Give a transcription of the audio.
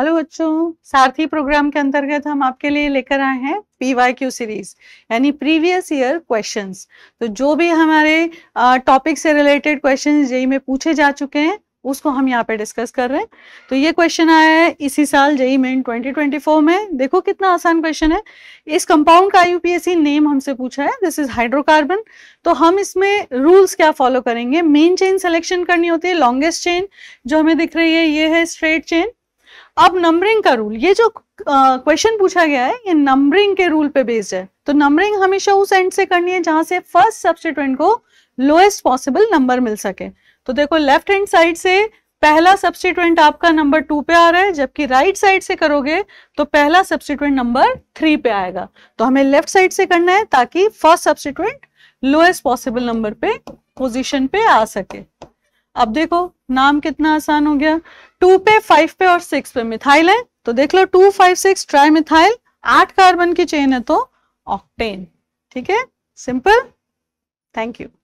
hello बच्चों सारथी programme के अंतर्गत हम आपके लिए लेकर आए हैं पीवाई क्यू सीरीज यानी प्रीवियस ईयर क्वेश्चंस तो जो भी हमारे टॉपिक से रिलेटेड क्वेश्चन जेई में पूछे जा चुके हैं उसको हम यहाँ पे डिस्कस कर रहे हैं तो ये क्वेश्चन आया है इसी साल जेई मेन 2024 में देखो कितना आसान क्वेश्चन है इस कंपाउंड का यूपीएससी नेम हमसे पूछा है दिस इज हाइड्रोकार्बन तो हम इसमें रूल्स क्या फॉलो करेंगे मेन चेन सिलेक्शन करनी होती है लॉन्गेस्ट चेन जो हमें दिख रही है ये है स्ट्रेट चेन अब नंबरिंग का रूल ये जो क्वेश्चन पूछा गया है ये नंबरिंग के रूल पे बेस्ड है तो नंबरिंग हमेशा उस एंड से करनी है जहां से फर्स्ट सब्सिट्यूएंट को लोएस्ट पॉसिबल नंबर मिल सके तो देखो लेफ्ट हैंड साइड से पहला सब्सिट्यूएंट आपका नंबर टू पे आ रहा है जबकि राइट साइड से करोगे तो पहला सब्सिट्यूएंट नंबर थ्री पे आएगा तो हमें लेफ्ट साइड से करना है ताकि first substituent lowest possible number पे पोजीशन पे आ सके अब देखो नाम कितना आसान हो गया टू पे फाइव पे और सिक्स पे मिथाइल है तो देख लो two five six trimethyl आठ कार्बन की चेन है तो ऑक्टेन ठीक है सिंपल थैंक यू